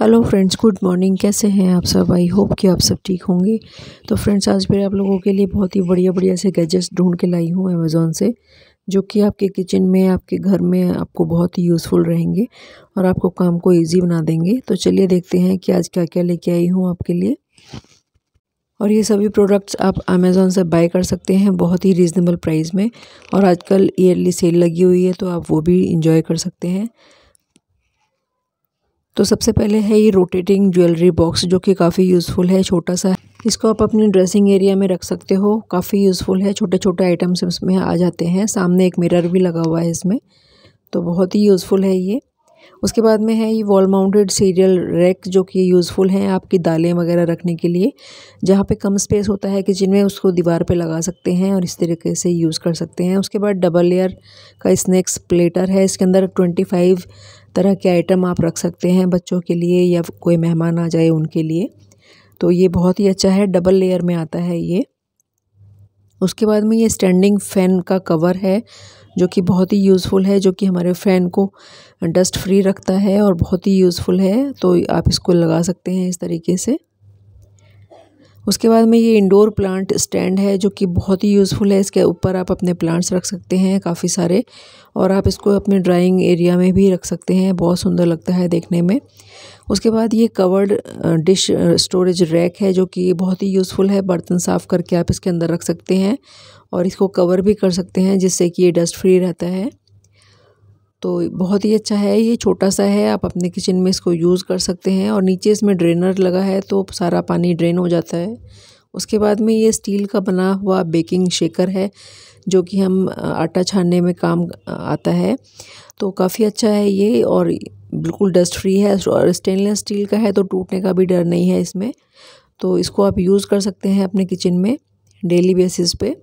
hello friends good morning कैसे हैं आप सब आई होप कि आप सब ठीक होंगे तो फ्रेंड्स आज फिर आप लोगों के लिए बहुत ही बढ़िया बढ़िया से गैजेट्स ढूंढ के लाई हूँ अमेज़ोन से जो कि आपके किचन में आपके घर में आपको बहुत ही यूज़फुल रहेंगे और आपको काम को ईजी बना देंगे तो चलिए देखते हैं कि आज क्या क्या लेके आई हूँ आपके लिए और ये सभी प्रोडक्ट्स आप अमेज़ोन से बाय कर सकते हैं बहुत ही रिजनेबल प्राइस में और आजकल ईयरली सेल लगी हुई है तो आप वो भी इंजॉय कर सकते हैं तो सबसे पहले है ये रोटेटिंग ज्वेलरी बॉक्स जो कि काफ़ी यूज़फुल है छोटा सा इसको आप अपने ड्रेसिंग एरिया में रख सकते हो काफ़ी यूज़फुल है छोटे छोटे आइटम्स इसमें आ जाते हैं सामने एक मिरर भी लगा हुआ है इसमें तो बहुत ही यूज़फुल है ये उसके बाद में है ये वॉल माउंटेड सीरियल रैक जो कि यूज़फुल हैं आपकी दालें वगैरह रखने के लिए जहाँ पे कम स्पेस होता है कि जिनमें उसको दीवार पे लगा सकते हैं और इस तरीके से यूज़ कर सकते हैं उसके बाद डबल लेयर का स्नैक्स प्लेटर है इसके अंदर ट्वेंटी फाइव तरह के आइटम आप रख सकते हैं बच्चों के लिए या कोई मेहमान आ जाए उनके लिए तो ये बहुत ही अच्छा है डबल लेयर में आता है ये उसके बाद में ये स्टैंडिंग फ़ैन का कवर है जो कि बहुत ही यूज़फुल है जो कि हमारे फ़ैन को डस्ट फ्री रखता है और बहुत ही यूज़फुल है तो आप इसको लगा सकते हैं इस तरीके से उसके बाद में ये इंडोर प्लांट स्टैंड है जो कि बहुत ही यूज़फुल है इसके ऊपर आप अपने प्लांट्स रख सकते हैं काफ़ी सारे और आप इसको अपने ड्राइंग एरिया में भी रख सकते हैं बहुत सुंदर लगता है देखने में उसके बाद ये कवर्ड डिश स्टोरेज रैक है जो कि बहुत ही यूज़फुल है बर्तन साफ़ करके आप इसके अंदर रख सकते हैं और इसको कवर भी कर सकते हैं जिससे कि ये डस्ट फ्री रहता है तो बहुत ही अच्छा है ये छोटा सा है आप अपने किचन में इसको यूज़ कर सकते हैं और नीचे इसमें ड्रेनर लगा है तो सारा पानी ड्रेन हो जाता है उसके बाद में ये स्टील का बना हुआ बेकिंग शेकर है जो कि हम आटा छानने में काम आता है तो काफ़ी अच्छा है ये और बिल्कुल डस्ट फ्री है और स्टेनलेस स्टील का है तो टूटने का भी डर नहीं है इसमें तो इसको आप यूज़ कर सकते हैं अपने किचन में डेली बेसिस पे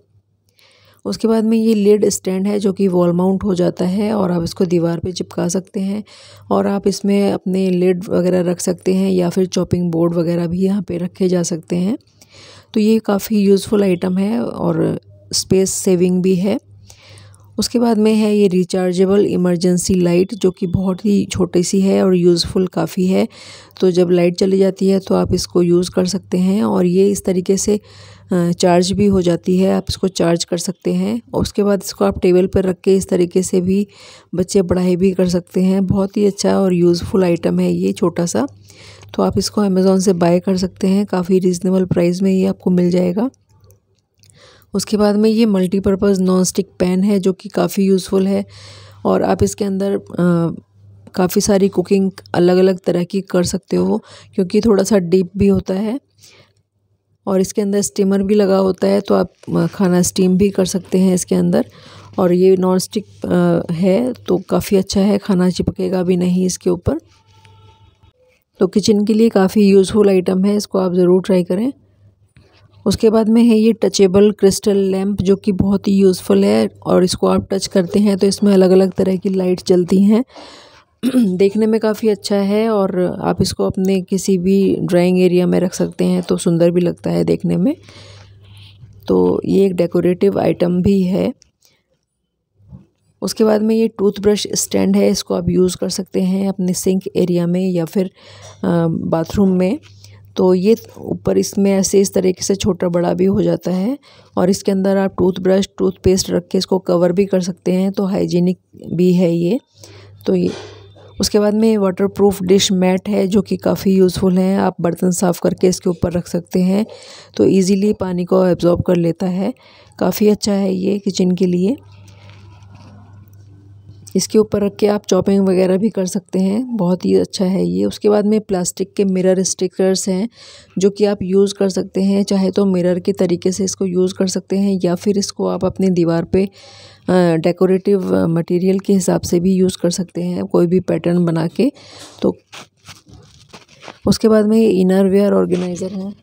उसके बाद में ये लेड स्टैंड है जो कि वॉल माउंट हो जाता है और आप इसको दीवार पे चिपका सकते हैं और आप इसमें अपने लेड वगैरह रख सकते हैं या फिर चॉपिंग बोर्ड वगैरह भी यहाँ पे रखे जा सकते हैं तो ये काफ़ी यूज़फुल आइटम है और स्पेस सेविंग भी है उसके बाद में है ये रिचार्जेबल इमरजेंसी लाइट जो कि बहुत ही छोटी सी है और यूज़फुल काफ़ी है तो जब लाइट चली जाती है तो आप इसको यूज़ कर सकते हैं और ये इस तरीके से चार्ज भी हो जाती है आप इसको चार्ज कर सकते हैं और उसके बाद इसको आप टेबल पर रख के इस तरीके से भी बच्चे पढ़ाई भी कर सकते हैं बहुत ही अच्छा और यूज़फुल आइटम है ये छोटा सा तो आप इसको अमेज़ोन से बाय कर सकते हैं काफ़ी रिजनेबल प्राइस में ये आपको मिल जाएगा उसके बाद में ये मल्टीपर्पज़ नॉन स्टिक पैन है जो कि काफ़ी यूज़फुल है और आप इसके अंदर काफ़ी सारी कुकिंग अलग अलग तरह की कर सकते हो क्योंकि थोड़ा सा डीप भी होता है और इसके अंदर स्टीमर भी लगा होता है तो आप खाना स्टीम भी कर सकते हैं इसके अंदर और ये नॉन स्टिक है तो काफ़ी अच्छा है खाना चिपकेगा भी नहीं इसके ऊपर तो किचन के लिए काफ़ी यूज़फुल आइटम है इसको आप ज़रूर ट्राई करें उसके बाद में है ये टचेबल क्रिस्टल लैम्प जो कि बहुत ही यूज़फुल है और इसको आप टच करते हैं तो इसमें अलग अलग तरह की लाइट चलती हैं देखने में काफ़ी अच्छा है और आप इसको अपने किसी भी ड्राइंग एरिया में रख सकते हैं तो सुंदर भी लगता है देखने में तो ये एक डेकोरेटिव आइटम भी है उसके बाद में ये टूथब्रश स्टैंड है इसको आप यूज़ कर सकते हैं अपने सिंक एरिया में या फिर बाथरूम में तो ये ऊपर इसमें ऐसे इस तरीके से छोटा बड़ा भी हो जाता है और इसके अंदर आप टूथब्रश टूथपेस्ट रख के इसको कवर भी कर सकते हैं तो हाइजीनिक भी है ये तो ये उसके बाद में वाटर प्रूफ डिश मैट है जो कि काफ़ी यूज़फुल है आप बर्तन साफ़ करके इसके ऊपर रख सकते हैं तो इजीली पानी को एब्ज़ॉर्ब कर लेता है काफ़ी अच्छा है ये किचन के लिए इसके ऊपर रख के आप चॉपिंग वगैरह भी कर सकते हैं बहुत ही अच्छा है ये उसके बाद में प्लास्टिक के मिरर स्टिकर्स हैं जो कि आप यूज़ कर सकते हैं चाहे तो मिरर के तरीके से इसको यूज़ कर सकते हैं या फिर इसको आप अपनी दीवार पे डेकोरेटिव मटेरियल के हिसाब से भी यूज़ कर सकते हैं कोई भी पैटर्न बना के तो उसके बाद में ये इनर वेयर ऑर्गेनाइज़र हैं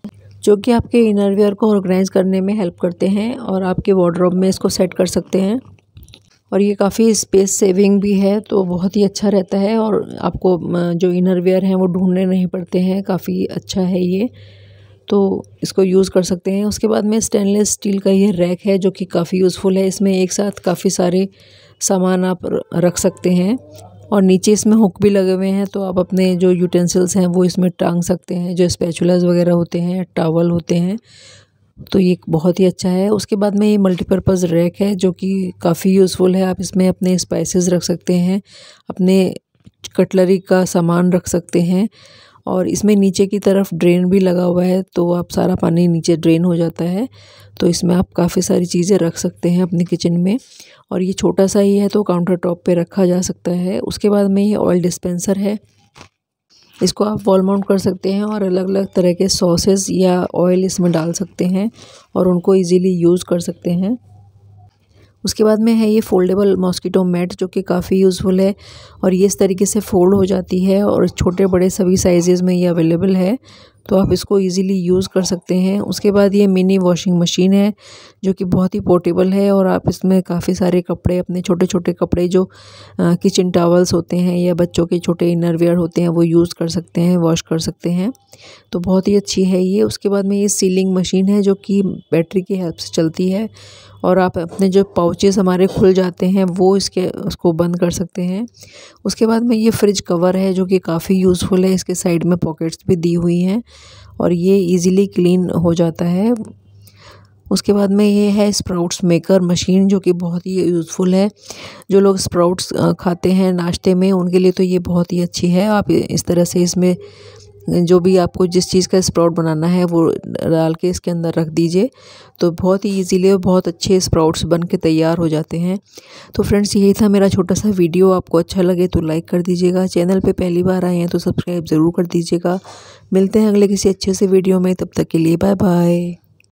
जो कि आपके इनर वेयर को ऑर्गेनाइज़ करने में हेल्प करते हैं और आपके वार्ड्रोब में इसको सेट कर सकते हैं और ये काफ़ी स्पेस सेविंग भी है तो बहुत ही अच्छा रहता है और आपको जो इनर वेयर हैं वो ढूंढने नहीं पड़ते हैं काफ़ी अच्छा है ये तो इसको यूज़ कर सकते हैं उसके बाद में स्टेनलेस स्टील का ये रैक है जो कि काफ़ी यूज़फुल है इसमें एक साथ काफ़ी सारे सामान आप रख सकते हैं और नीचे इसमें हुक भी लगे हुए हैं तो आप अपने जो यूटेंसिल्स हैं वो इसमें टांग सकते हैं जो स्पैचुलाज वगैरह होते हैं टावल होते हैं तो ये बहुत ही अच्छा है उसके बाद में ये मल्टीपर्पज़ रैक है जो कि काफ़ी यूज़फुल है आप इसमें अपने स्पाइसेस रख सकते हैं अपने कटलरी का सामान रख सकते हैं और इसमें नीचे की तरफ ड्रेन भी लगा हुआ है तो आप सारा पानी नीचे ड्रेन हो जाता है तो इसमें आप काफ़ी सारी चीज़ें रख सकते हैं अपने किचन में और ये छोटा सा ही है तो काउंटर टॉप पर रखा जा सकता है उसके बाद में ये ऑयल डिस्पेंसर है इसको आप वॉल माउंट कर सकते हैं और अलग अलग तरह के सॉसेस या ऑयल इसमें डाल सकते हैं और उनको इजीली यूज़ कर सकते हैं उसके बाद में है ये फोल्डेबल मॉस्किटो मैट जो कि काफ़ी यूज़फुल है और ये इस तरीके से फोल्ड हो जाती है और छोटे बड़े सभी साइज़ में ये अवेलेबल है तो आप इसको इजीली यूज़ कर सकते हैं उसके बाद ये मिनी वॉशिंग मशीन है जो कि बहुत ही पोर्टेबल है और आप इसमें काफ़ी सारे कपड़े अपने छोटे छोटे कपड़े जो किचन टावल्स होते हैं या बच्चों के छोटे इनरवेयर होते हैं वो यूज़ कर सकते हैं वॉश कर सकते हैं तो बहुत ही अच्छी है ये उसके बाद में ये सीलिंग मशीन है जो कि बैटरी की हेल्प से चलती है और आप अपने जो पाउचेस हमारे खुल जाते हैं वो इसके उसको बंद कर सकते हैं उसके बाद में ये फ्रिज कवर है जो कि काफ़ी यूज़फुल है इसके साइड में पॉकेट्स भी दी हुई हैं और ये इजीली क्लीन हो जाता है उसके बाद में ये है स्प्राउट्स मेकर मशीन जो कि बहुत ही यूज़फुल है जो लोग स्प्राउट्स खाते हैं नाश्ते में उनके लिए तो ये बहुत ही अच्छी है आप इस तरह से इसमें जो भी आपको जिस चीज़ का स्प्राउट बनाना है वो डाल के इसके अंदर रख दीजिए तो बहुत ही ईजीली और बहुत अच्छे स्प्राउट्स बन के तैयार हो जाते हैं तो फ्रेंड्स यही था मेरा छोटा सा वीडियो आपको अच्छा लगे तो लाइक कर दीजिएगा चैनल पे पहली बार आए हैं तो सब्सक्राइब ज़रूर कर दीजिएगा मिलते हैं अगले किसी अच्छे से वीडियो में तब तक के लिए बाय बाय